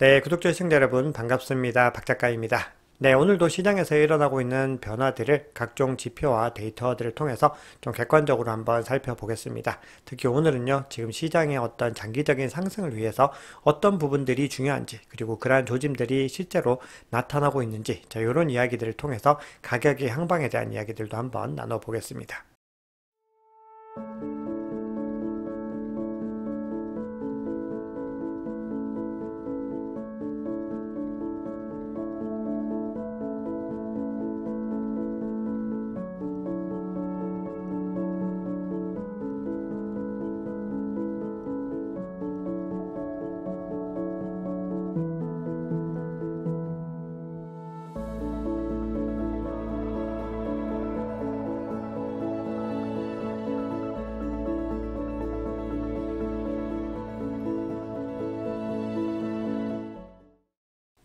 네, 구독자 시청자 여러분 반갑습니다. 박 작가입니다. 네, 오늘도 시장에서 일어나고 있는 변화들을 각종 지표와 데이터들을 통해서 좀 객관적으로 한번 살펴보겠습니다. 특히 오늘은요, 지금 시장의 어떤 장기적인 상승을 위해서 어떤 부분들이 중요한지, 그리고 그러한 조짐들이 실제로 나타나고 있는지, 자, 요런 이야기들을 통해서 가격의 향방에 대한 이야기들도 한번 나눠보겠습니다.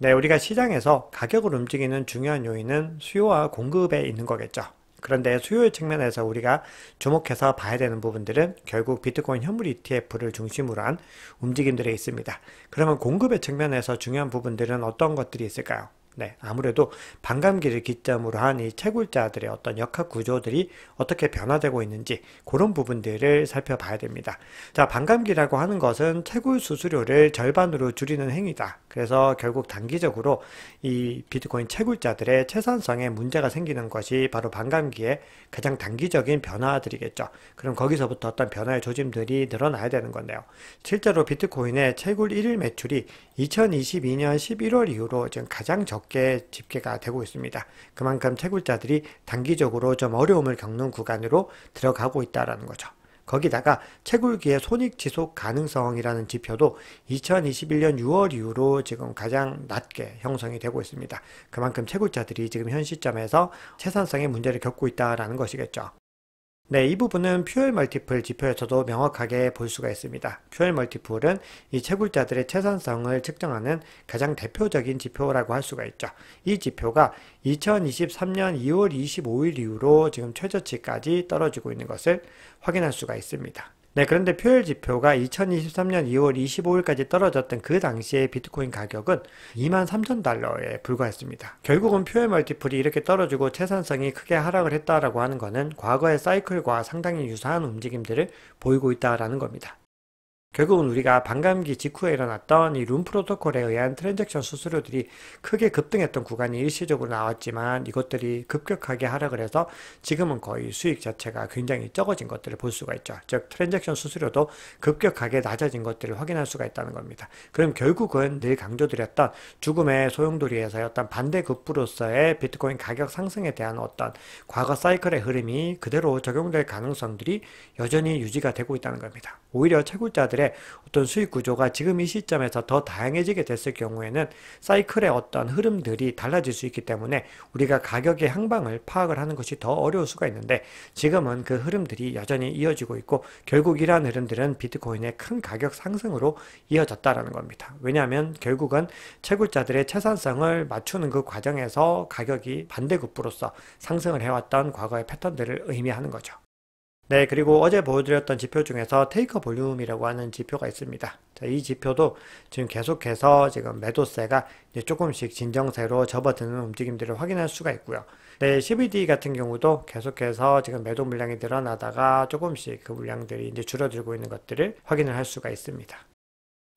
네, 우리가 시장에서 가격을 움직이는 중요한 요인은 수요와 공급에 있는 거겠죠. 그런데 수요의 측면에서 우리가 주목해서 봐야 되는 부분들은 결국 비트코인 현물 ETF를 중심으로 한 움직임들에 있습니다. 그러면 공급의 측면에서 중요한 부분들은 어떤 것들이 있을까요? 네, 아무래도 반감기를 기점으로 한 이 채굴자들의 어떤 역학 구조들이 어떻게 변화되고 있는지 그런 부분들을 살펴봐야 됩니다. 자, 반감기라고 하는 것은 채굴 수수료를 절반으로 줄이는 행위다. 그래서 결국 단기적으로 이 비트코인 채굴자들의 채산성에 문제가 생기는 것이 바로 반감기에 가장 단기적인 변화들이겠죠. 그럼 거기서부터 어떤 변화의 조짐들이 늘어나야 되는 건데요. 실제로 비트코인의 채굴 1일 매출이 2022년 11월 이후로 지금 가장 적 적게 집계가 되고 있습니다. 그만큼 채굴자들이 단기적으로 좀 어려움을 겪는 구간으로 들어가고 있다라는 거죠. 거기다가 채굴기의 손익 지속 가능성이라는 지표도 2021년 6월 이후로 지금 가장 낮게 형성이 되고 있습니다. 그만큼 채굴자들이 지금 현 시점에서 채산성의 문제를 겪고 있다라는 것이겠죠. 네, 이 부분은 퓨얼 멀티플 지표에서도 명확하게 볼 수가 있습니다. 퓨얼 멀티플은 이 채굴자들의 채산성을 측정하는 가장 대표적인 지표라고 할 수가 있죠. 이 지표가 2023년 2월 25일 이후로 지금 최저치까지 떨어지고 있는 것을 확인할 수가 있습니다. 네, 그런데 표율 지표가 2023년 2월 25일까지 떨어졌던 그 당시에 비트코인 가격은 23,000달러에 불과했습니다. 결국은 표율 멀티플이 이렇게 떨어지고 채산성이 크게 하락을 했다라고 하는 것은 과거의 사이클과 상당히 유사한 움직임들을 보이고 있다라는 겁니다. 결국은 우리가 반감기 직후에 일어났던 이 룸 프로토콜에 의한 트랜잭션 수수료들이 크게 급등했던 구간이 일시적으로 나왔지만 이것들이 급격하게 하락을 해서 지금은 거의 수익 자체가 굉장히 적어진 것들을 볼 수가 있죠. 즉 트랜잭션 수수료도 급격하게 낮아진 것들을 확인할 수가 있다는 겁니다. 그럼 결국은 늘 강조드렸던 죽음의 소용돌이에서의 어떤 반대급부로서의 비트코인 가격 상승에 대한 어떤 과거 사이클의 흐름이 그대로 적용될 가능성들이 여전히 유지가 되고 있다는 겁니다. 오히려 채굴자들의 어떤 수익 구조가 지금 이 시점에서 더 다양해지게 됐을 경우에는 사이클의 어떤 흐름들이 달라질 수 있기 때문에 우리가 가격의 향방을 파악을 하는 것이 더 어려울 수가 있는데 지금은 그 흐름들이 여전히 이어지고 있고 결국 이러한 흐름들은 비트코인의 큰 가격 상승으로 이어졌다라는 겁니다. 왜냐하면 결국은 채굴자들의 채산성을 맞추는 그 과정에서 가격이 반대급부로서 상승을 해왔던 과거의 패턴들을 의미하는 거죠. 네, 그리고 어제 보여드렸던 지표 중에서 테이커 볼륨이라고 하는 지표가 있습니다. 자, 이 지표도 지금 계속해서 지금 매도세가 이제 조금씩 진정세로 접어드는 움직임들을 확인할 수가 있고요. 네, CBD 같은 경우도 계속해서 지금 매도 물량이 늘어나다가 조금씩 그 물량들이 이제 줄어들고 있는 것들을 확인을 할 수가 있습니다.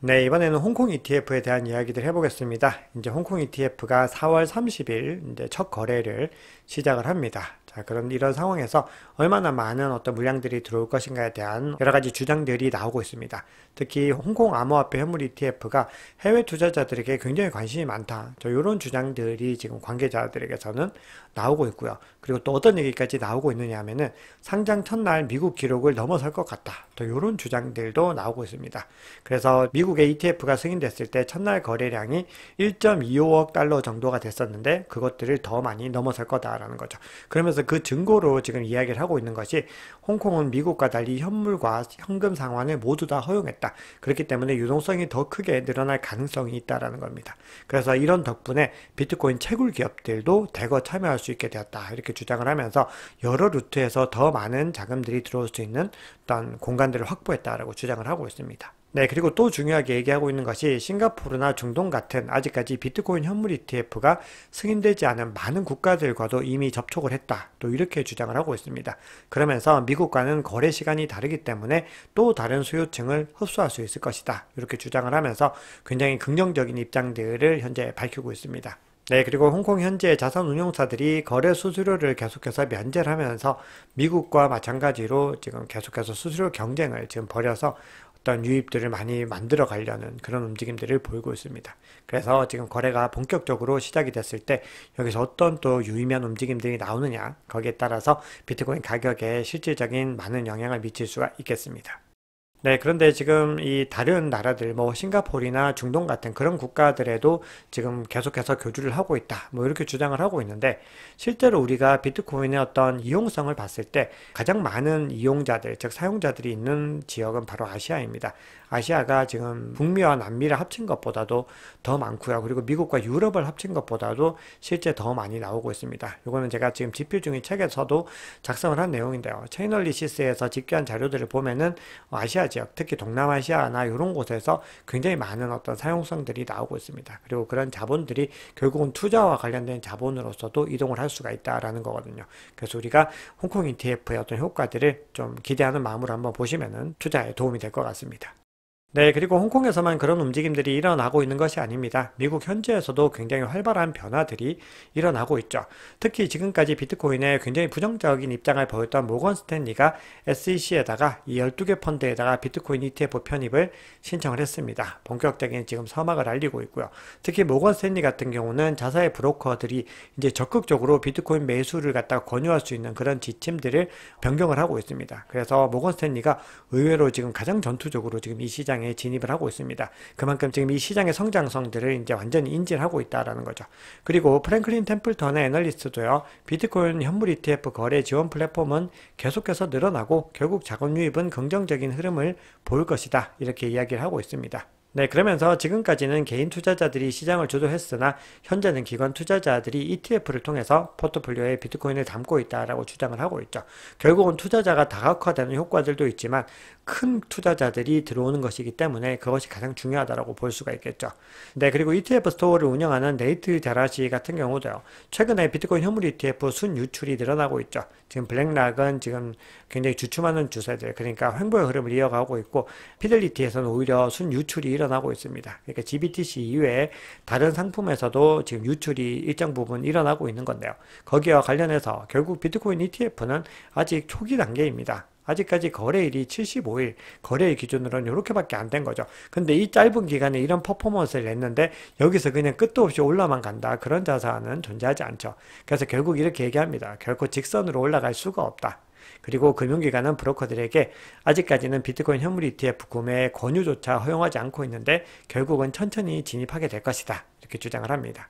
네, 이번에는 홍콩 ETF에 대한 이야기들 해보겠습니다. 이제 홍콩 ETF가 4월 30일 이제 첫 거래를 시작을 합니다. 자, 그런 이런 상황에서 얼마나 많은 어떤 물량들이 들어올 것인가에 대한 여러 가지 주장들이 나오고 있습니다. 특히 홍콩 암호화폐 현물 ETF가 해외 투자자들에게 굉장히 관심이 많다. 저 이런 주장들이 지금 관계자들에게서는 나오고 있고요. 그리고 또 어떤 얘기까지 나오고 있느냐 하면은 상장 첫날 미국 기록을 넘어설 것 같다. 또 이런 주장들도 나오고 있습니다. 그래서 미국의 ETF가 승인됐을 때 첫날 거래량이 1.25억 달러 정도가 됐었는데 그것들을 더 많이 넘어설 거다라는 거죠. 그러면서 그 증거로 지금 이야기를 하고 있는 것이 홍콩은 미국과 달리 현물과 현금 상환을 모두 다 허용했다. 그렇기 때문에 유동성이 더 크게 늘어날 가능성이 있다라는 겁니다. 그래서 이런 덕분에 비트코인 채굴 기업들도 대거 참여할 참여할 수 있게 되었다. 이렇게 주장을 하면서 여러 루트에서 더 많은 자금들이 들어올 수 있는 어떤 공간들을 확보했다라고 주장을 하고 있습니다. 네, 그리고 또 중요하게 얘기하고 있는 것이 싱가포르나 중동 같은 아직까지 비트코인 현물 ETF가 승인되지 않은 많은 국가들과도 이미 접촉을 했다. 또 이렇게 주장을 하고 있습니다. 그러면서 미국과는 거래 시간이 다르기 때문에 또 다른 수요층을 흡수할 수 있을 것이다. 이렇게 주장을 하면서 굉장히 긍정적인 입장들을 현재 밝히고 있습니다. 네, 그리고 홍콩 현재 자산운용사들이 거래 수수료를 계속해서 면제를 하면서 미국과 마찬가지로 지금 계속해서 수수료 경쟁을 지금 벌여서 어떤 유입들을 많이 만들어 가려는 그런 움직임들을 보이고 있습니다. 그래서 지금 거래가 본격적으로 시작이 됐을 때 여기서 어떤 또 유의미한 움직임들이 나오느냐 거기에 따라서 비트코인 가격에 실질적인 많은 영향을 미칠 수가 있겠습니다. 네, 그런데 지금 이 다른 나라들, 뭐 싱가포르나 중동 같은 그런 국가들에도 지금 계속해서 교주를 하고 있다. 뭐 이렇게 주장을 하고 있는데 실제로 우리가 비트코인의 어떤 이용성을 봤을 때 가장 많은 이용자들, 즉 사용자들이 있는 지역은 바로 아시아입니다. 아시아가 지금 북미와 남미를 합친 것보다도 더 많고요. 그리고 미국과 유럽을 합친 것보다도 실제 더 많이 나오고 있습니다. 이거는 제가 지금 집필 중인 책에서도 작성을 한 내용인데요. 체이널리시스에서 집계한 자료들을 보면은 아시아 지역, 특히 동남아시아나 이런 곳에서 굉장히 많은 어떤 사용성들이 나오고 있습니다. 그리고 그런 자본들이 결국은 투자와 관련된 자본으로서도 이동을 할 수가 있다라는 거거든요. 그래서 우리가 홍콩 ETF의 어떤 효과들을 좀 기대하는 마음으로 한번 보시면은 투자에 도움이 될 것 같습니다. 네, 그리고 홍콩에서만 그런 움직임들이 일어나고 있는 것이 아닙니다. 미국 현지에서도 굉장히 활발한 변화들이 일어나고 있죠. 특히 지금까지 비트코인에 굉장히 부정적인 입장을 보였던 모건 스탠리가 SEC에다가 이 12개 펀드에다가 비트코인 ETF 편입을 신청을 했습니다. 본격적인 지금 서막을 알리고 있고요. 특히 모건 스탠리 같은 경우는 자사의 브로커들이 이제 적극적으로 비트코인 매수를 갖다가 권유할 수 있는 그런 지침들을 변경을 하고 있습니다. 그래서 모건 스탠리가 의외로 지금 가장 전투적으로 지금 이 시장 시장에 진입을 하고 있습니다. 그만큼 지금 이 시장의 성장성들을 이제 완전히 인지를 하고 있다라는 거죠. 그리고 프랭클린 템플턴의 애널리스트도요. 비트코인 현물 ETF 거래 지원 플랫폼은 계속해서 늘어나고 결국 자금 유입은 긍정적인 흐름을 보일 것이다. 이렇게 이야기를 하고 있습니다. 네, 그러면서 지금까지는 개인 투자자들이 시장을 주도했으나 현재는 기관 투자자들이 ETF를 통해서 포트폴리오에 비트코인을 담고 있다라고 주장을 하고 있죠. 결국은 투자자가 다각화되는 효과들도 있지만 큰 투자자들이 들어오는 것이기 때문에 그것이 가장 중요하다고볼 수가 있겠죠. 네, 그리고 ETF 스토어를 운영하는 네이트 자라시 같은 경우도요. 최근에 비트코인 현물 ETF 순유출이 늘어나고 있죠. 지금 블랙락은 지금 굉장히 주춤하는 주세들, 그러니까 횡보의 흐름을 이어가고 있고 피델리티에서는 오히려 순유출이 일어나고 있습니다. 그러니까 GBTC 이외에 다른 상품에서도 지금 유출이 일정 부분 일어나고 있는 건데요. 거기와 관련해서 결국 비트코인 ETF는 아직 초기 단계입니다. 아직까지 거래일이 75일, 거래일 기준으로는 이렇게밖에 안 된 거죠. 근데 이 짧은 기간에 이런 퍼포먼스를 냈는데 여기서 그냥 끝도 없이 올라만 간다. 그런 자산은 존재하지 않죠. 그래서 결국 이렇게 얘기합니다. 결코 직선으로 올라갈 수가 없다. 그리고 금융기관은 브로커들에게 아직까지는 비트코인 현물 ETF 구매 권유조차 허용하지 않고 있는데 결국은 천천히 진입하게 될 것이다. 이렇게 주장을 합니다.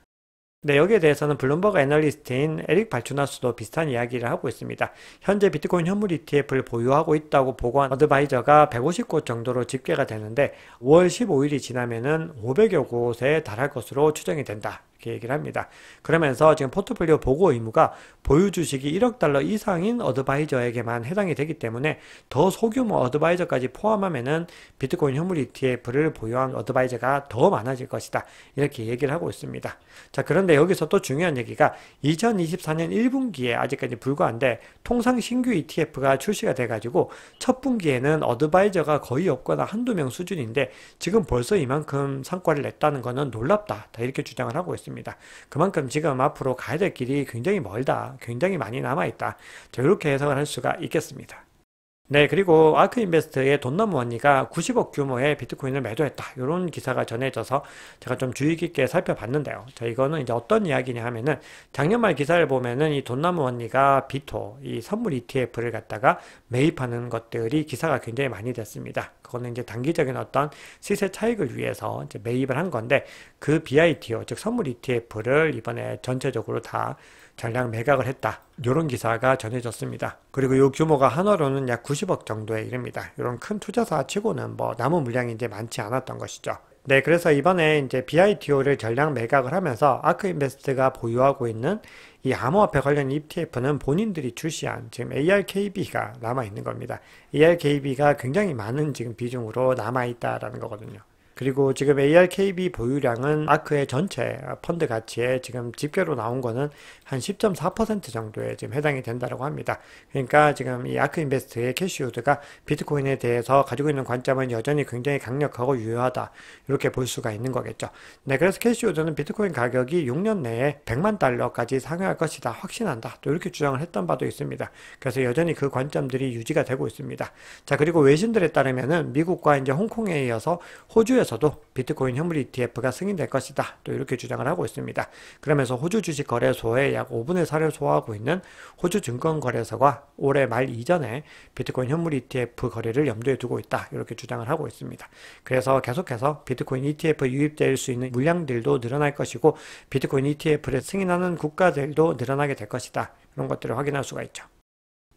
네, 여기에 대해서는 블룸버그 애널리스트인 에릭 발추나스도 비슷한 이야기를 하고 있습니다. 현재 비트코인 현물 ETF를 보유하고 있다고 보고한 어드바이저가 150곳 정도로 집계가 되는데 5월 15일이 지나면은 500여 곳에 달할 것으로 추정이 된다. 이렇게 얘기를 합니다. 그러면서 지금 포트폴리오 보고 의무가 보유 주식이 1억 달러 이상인 어드바이저에게만 해당이 되기 때문에 더 소규모 어드바이저까지 포함하면은 비트코인 현물 ETF를 보유한 어드바이저가 더 많아질 것이다. 이렇게 얘기를 하고 있습니다. 자, 그런데 여기서 또 중요한 얘기가 2024년 1분기에 아직까지 불과한데 통상 신규 ETF가 출시가 돼가지고 첫 분기에는 어드바이저가 거의 없거나 한두 명 수준인데 지금 벌써 이만큼 상과를 냈다는 것은 놀랍다. 이렇게 주장을 하고 있습니다. 느낍니다. 그만큼 지금 앞으로 가야 될 길이 굉장히 멀다. 굉장히 많이 남아있다. 자, 이렇게 해석을 할 수가 있겠습니다. 네, 그리고 아크인베스트의 돈나무 언니가 90억 규모의 비트코인을 매도했다. 이런 기사가 전해져서 제가 좀 주의 깊게 살펴봤는데요. 자, 이거는 이제 어떤 이야기냐 하면은 작년 말 기사를 보면은 이 돈나무 언니가 비토, 이 선물 ETF를 갖다가 매입하는 것들이 기사가 굉장히 많이 됐습니다. 그거는 이제 단기적인 어떤 시세 차익을 위해서 이제 매입을 한 건데 그 BITO 즉 선물 ETF를 이번에 전체적으로 다 전량 매각을 했다. 이런 기사가 전해졌습니다. 그리고 요 규모가 한화로는 약 90억 정도에 이릅니다. 이런 큰 투자사 치고는 뭐 남은 물량이 이제 많지 않았던 것이죠. 네, 그래서 이번에 이제 BITO를 전량 매각을 하면서 아크인베스트가 보유하고 있는 이 암호화폐 관련 ETF는 본인들이 출시한 지금 ARKB가 남아 있는 겁니다. ARKB가 굉장히 많은 지금 비중으로 남아 있다라는 거거든요. 그리고 지금 ARKB 보유량은 아크의 전체 펀드 가치에 지금 집계로 나온 거는 한 10.4% 정도에 지금 해당이 된다고 합니다. 그러니까 지금 이 아크 인베스트의 캐시우드가 비트코인에 대해서 가지고 있는 관점은 여전히 굉장히 강력하고 유효하다. 이렇게 볼 수가 있는 거겠죠. 네, 그래서 캐시우드는 비트코인 가격이 6년 내에 100만 달러까지 상회할 것이다. 확신한다. 또 이렇게 주장을 했던 바도 있습니다. 그래서 여전히 그 관점들이 유지가 되고 있습니다. 자, 그리고 외신들에 따르면은 미국과 이제 홍콩에 이어서 호주에서 시장서도 비트코인 현물 ETF가 승인될 것이다. 또 이렇게 주장을 하고 있습니다. 그러면서 호주 주식 거래소의 약 5분의 4를 소화하고 있는 호주 증권거래소가 올해 말 이전에 비트코인 현물 ETF 거래를 염두에 두고 있다. 이렇게 주장을 하고 있습니다. 그래서 계속해서 비트코인 ETF 유입될 수 있는 물량들도 늘어날 것이고 비트코인 ETF를 승인하는 국가들도 늘어나게 될 것이다. 이런 것들을 확인할 수가 있죠.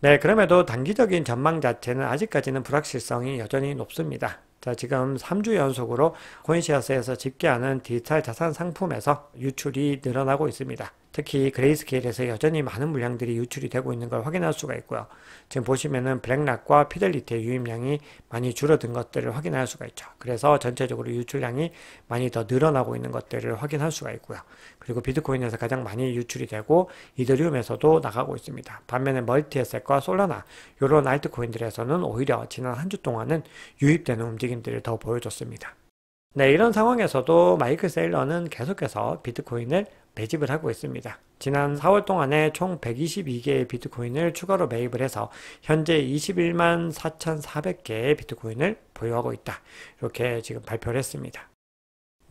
네, 그럼에도 단기적인 전망 자체는 아직까지는 불확실성이 여전히 높습니다. 자, 지금 3주 연속으로 코인시아스에서 집계하는 디지털 자산 상품에서 유출이 늘어나고 있습니다. 특히 그레이스케일에서 여전히 많은 물량들이 유출이 되고 있는 걸 확인할 수가 있고요. 지금 보시면은 블랙락과 피델리티의 유입량이 많이 줄어든 것들을 확인할 수가 있죠. 그래서 전체적으로 유출량이 많이 더 늘어나고 있는 것들을 확인할 수가 있고요. 그리고 비트코인에서 가장 많이 유출이 되고 이더리움에서도 나가고 있습니다. 반면에 멀티에셋과 솔라나 이런 알트코인들에서는 오히려 지난 한 주 동안은 유입되는 움직임들을 더 보여줬습니다. 네, 이런 상황에서도 마이크 세일러는 계속해서 비트코인을 매집을 하고 있습니다. 지난 4월 동안에 총 122개의 비트코인을 추가로 매입을 해서 현재 2 1 4,400개의 비트코인을 보유하고 있다. 이렇게 지금 발표를 했습니다.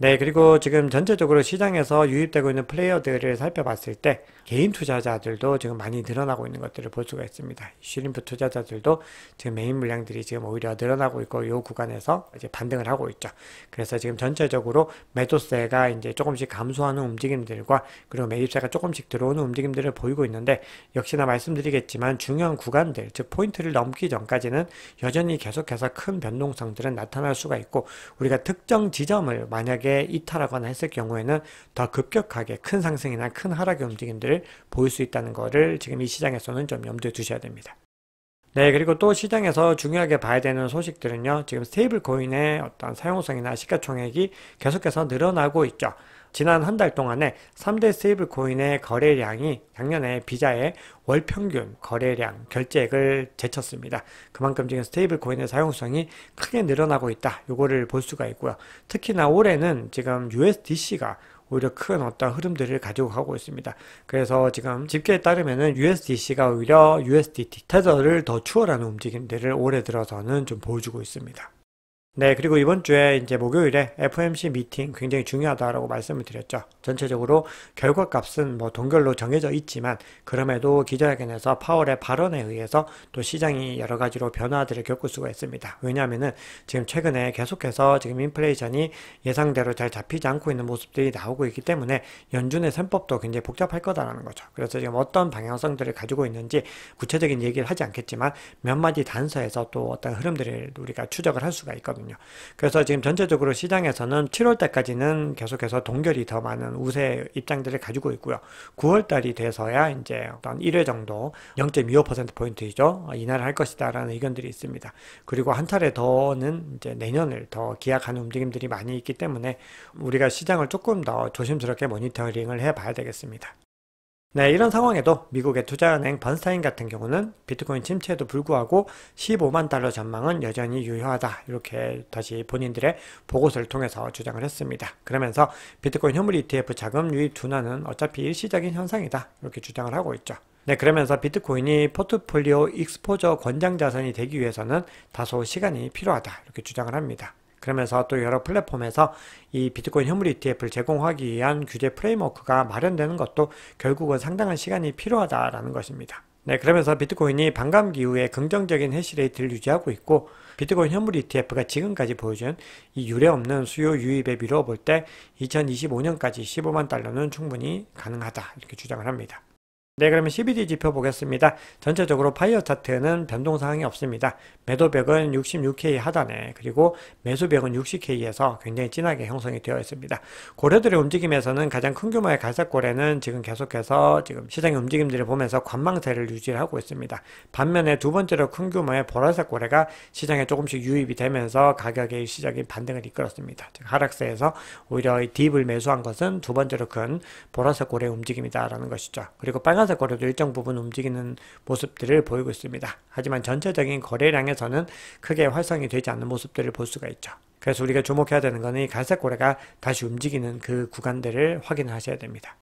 네, 그리고 지금 전체적으로 시장에서 유입되고 있는 플레이어들을 살펴봤을 때 개인 투자자들도 지금 많이 늘어나고 있는 것들을 볼 수가 있습니다. 슈림프 투자자들도 지금 메인 물량들이 지금 오히려 늘어나고 있고 요 구간에서 이제 반등을 하고 있죠. 그래서 지금 전체적으로 매도세가 이제 조금씩 감소하는 움직임들과 그리고 매입세가 조금씩 들어오는 움직임들을 보이고 있는데 역시나 말씀드리겠지만 중요한 구간들 즉 포인트를 넘기 전까지는 여전히 계속해서 큰 변동성들은 나타날 수가 있고 우리가 특정 지점을 만약에 만약에 이탈하거나 했을 경우에는 더 급격하게 큰 상승이나 큰 하락의 움직임들을 보일 수 있다는 것을 지금 이 시장에서는 좀 염두에 두셔야 됩니다. 네, 그리고 또 시장에서 중요하게 봐야 되는 소식들은요, 지금 스테이블 코인의 어떤 사용성이나 시가총액이 계속해서 늘어나고 있죠. 지난 한 달 동안에 3대 스테이블코인의 거래량이 작년에 비자의 월 평균 거래량 결제액을 제쳤습니다. 그만큼 지금 스테이블코인의 사용성이 크게 늘어나고 있다. 요거를 볼 수가 있고요. 특히나 올해는 지금 USDC가 오히려 큰 어떤 흐름들을 가지고 가고 있습니다. 그래서 지금 집계에 따르면은 USDC가 오히려 USDT 테더를 더 추월하는 움직임들을 올해 들어서는 좀 보여주고 있습니다. 네, 그리고 이번 주에 이제 목요일에 FMC 미팅 굉장히 중요하다라고 말씀을 드렸죠. 전체적으로 결과 값은 뭐 동결로 정해져 있지만 그럼에도 기자회견에서 파월의 발언에 의해서 또 시장이 여러 가지로 변화들을 겪을 수가 있습니다. 왜냐하면은 지금 최근에 계속해서 지금 인플레이션이 예상대로 잘 잡히지 않고 있는 모습들이 나오고 있기 때문에 연준의 셈법도 굉장히 복잡할 거다라는 거죠. 그래서 지금 어떤 방향성들을 가지고 있는지 구체적인 얘기를 하지 않겠지만 몇 마디 단서에서 또 어떤 흐름들을 우리가 추적을 할 수가 있거든요. 거거든요. 그래서 지금 전체적으로 시장에서는 7월 달까지는 계속해서 동결이 더 많은 우세 입장들을 가지고 있고요. 9월 달이 돼서야 이제 어떤 1회 정도 0.25%포인트이죠. 인하를 할 것이다라는 의견들이 있습니다. 그리고 한 차례 더는 이제 내년을 더 기약하는 움직임들이 많이 있기 때문에 우리가 시장을 조금 더 조심스럽게 모니터링을 해 봐야 되겠습니다. 네, 이런 상황에도 미국의 투자은행 번스타인 같은 경우는 비트코인 침체에도 불구하고 15만 달러 전망은 여전히 유효하다. 이렇게 다시 본인들의 보고서를 통해서 주장을 했습니다. 그러면서 비트코인 현물 ETF 자금 유입 둔화는 어차피 일시적인 현상이다. 이렇게 주장을 하고 있죠. 네, 그러면서 비트코인이 포트폴리오 익스포저 권장 자산이 되기 위해서는 다소 시간이 필요하다. 이렇게 주장을 합니다. 그러면서 또 여러 플랫폼에서 이 비트코인 현물 ETF를 제공하기 위한 규제 프레임워크가 마련되는 것도 결국은 상당한 시간이 필요하다라는 것입니다. 네, 그러면서 비트코인이 반감기 후에 긍정적인 해시레이트를 유지하고 있고 비트코인 현물 ETF가 지금까지 보여준 이 유례없는 수요 유입에 미루어 볼때 2025년까지 15만 달러는 충분히 가능하다 이렇게 주장을 합니다. 네 그러면 CBD 지표 보겠습니다. 전체적으로 파이어 차트는 변동사항이 없습니다. 매도벽은 66K 하단에 그리고 매수벽은 60K에서 굉장히 진하게 형성이 되어 있습니다. 고려들의 움직임에서는 가장 큰 규모의 갈색고래는 지금 계속해서 지금 시장의 움직임들을 보면서 관망세를 유지하고 있습니다. 반면에 두 번째로 큰 규모의 보라색 고래가 시장에 조금씩 유입이 되면서 가격의 시작인 반등을 이끌었습니다. 즉 하락세에서 오히려 딥을 매수한 것은 두 번째로 큰 보라색 고래의 움직임이다라는 것이죠. 그리고 빨간 빨간색 거래도 일정 부분 움직이는 모습들을 보이고 있습니다. 하지만 전체적인 거래량에서는 크게 활성이 되지 않는 모습들을 볼 수가 있죠. 그래서 우리가 주목해야 되는 것은 이 갈색 고래가 다시 움직이는 그 구간들을 확인하셔야 됩니다.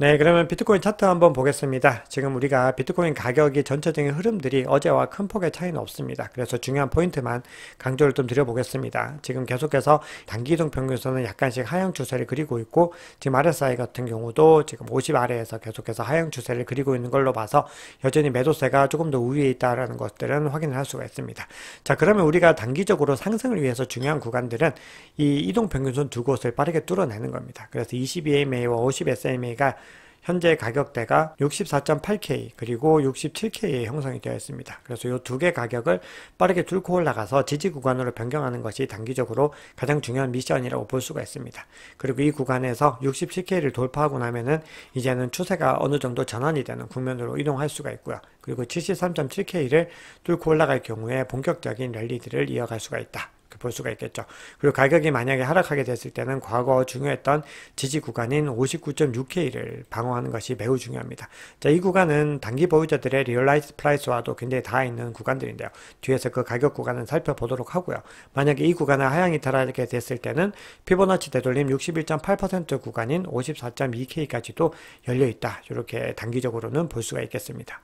네, 그러면 비트코인 차트 한번 보겠습니다. 지금 우리가 비트코인 가격이 전체적인 흐름들이 어제와 큰 폭의 차이는 없습니다. 그래서 중요한 포인트만 강조를 좀 드려보겠습니다. 지금 계속해서 단기이동 평균선은 약간씩 하향 추세를 그리고 있고 지금 RSI 같은 경우도 지금 50 아래에서 계속해서 하향 추세를 그리고 있는 걸로 봐서 여전히 매도세가 조금 더 우위에 있다는 것들은 확인을 할 수가 있습니다. 자, 그러면 우리가 단기적으로 상승을 위해서 중요한 구간들은 이 이동 평균선 두 곳을 빠르게 뚫어내는 겁니다. 그래서 20 EMA와 50 SMA가 현재 가격대가 64.8K 그리고 67K에 형성이 되어 있습니다. 그래서 이 두 개 가격을 빠르게 뚫고 올라가서 지지 구간으로 변경하는 것이 단기적으로 가장 중요한 미션이라고 볼 수가 있습니다. 그리고 이 구간에서 67K를 돌파하고 나면은 이제는 추세가 어느 정도 전환이 되는 국면으로 이동할 수가 있고요. 그리고 73.7K를 뚫고 올라갈 경우에 본격적인 랠리들을 이어갈 수가 있다. 볼 수가 있겠죠. 그리고 가격이 만약에 하락하게 됐을 때는 과거 중요했던 지지 구간인 59.6K를 방어하는 것이 매우 중요합니다. 자, 이 구간은 단기 보유자들의 리얼라이즈 프라이스와도 굉장히 닿아 있는 구간들인데요. 뒤에서 그 가격 구간은 살펴보도록 하고요. 만약에 이 구간을 하향 이탈하게 됐을 때는 피보나치 되돌림 61.8% 구간인 54.2K까지도 열려 있다. 이렇게 단기적으로는 볼 수가 있겠습니다.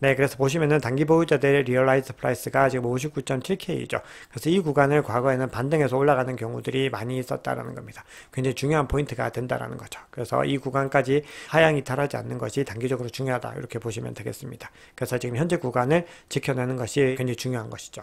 네, 그래서 보시면은 단기 보유자들의 리얼라이즈 프라이스가 지금 59.7K이죠. 그래서 이 구간을 과거에는 반등해서 올라가는 경우들이 많이 있었다라는 겁니다. 굉장히 중요한 포인트가 된다라는 거죠. 그래서 이 구간까지 하향 이탈하지 않는 것이 단기적으로 중요하다. 이렇게 보시면 되겠습니다. 그래서 지금 현재 구간을 지켜내는 것이 굉장히 중요한 것이죠.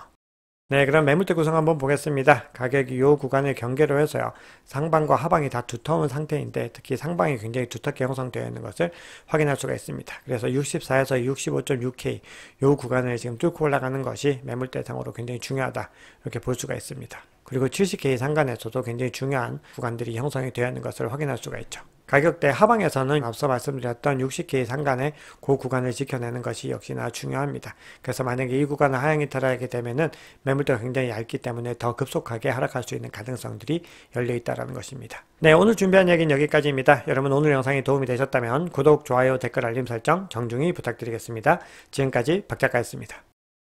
네, 그럼 매물대 구성 한번 보겠습니다. 가격이 요 구간을 경계로 해서요. 상방과 하방이 다 두터운 상태인데 특히 상방이 굉장히 두텁게 형성되어 있는 것을 확인할 수가 있습니다. 그래서 64에서 65.6K 요 구간을 지금 뚫고 올라가는 것이 매물대 상으로 굉장히 중요하다. 이렇게 볼 수가 있습니다. 그리고 70K 상간에서도 굉장히 중요한 구간들이 형성이 되어있는 것을 확인할 수가 있죠. 가격대 하방에서는 앞서 말씀드렸던 60K 상간의 고그 구간을 지켜내는 것이 역시나 중요합니다. 그래서 만약에 이 구간을 하향이 따라하게 되면은 매물도 굉장히 얇기 때문에 더 급속하게 하락할 수 있는 가능성들이 열려 있다라는 것입니다. 네, 오늘 준비한 이야기는 여기까지입니다. 여러분 오늘 영상이 도움이 되셨다면 구독, 좋아요, 댓글, 알림 설정 정중히 부탁드리겠습니다. 지금까지 박작가였습니다.